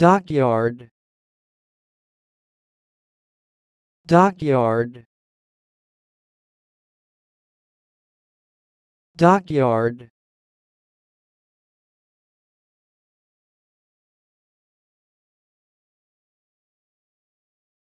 dockyard dockyard dockyard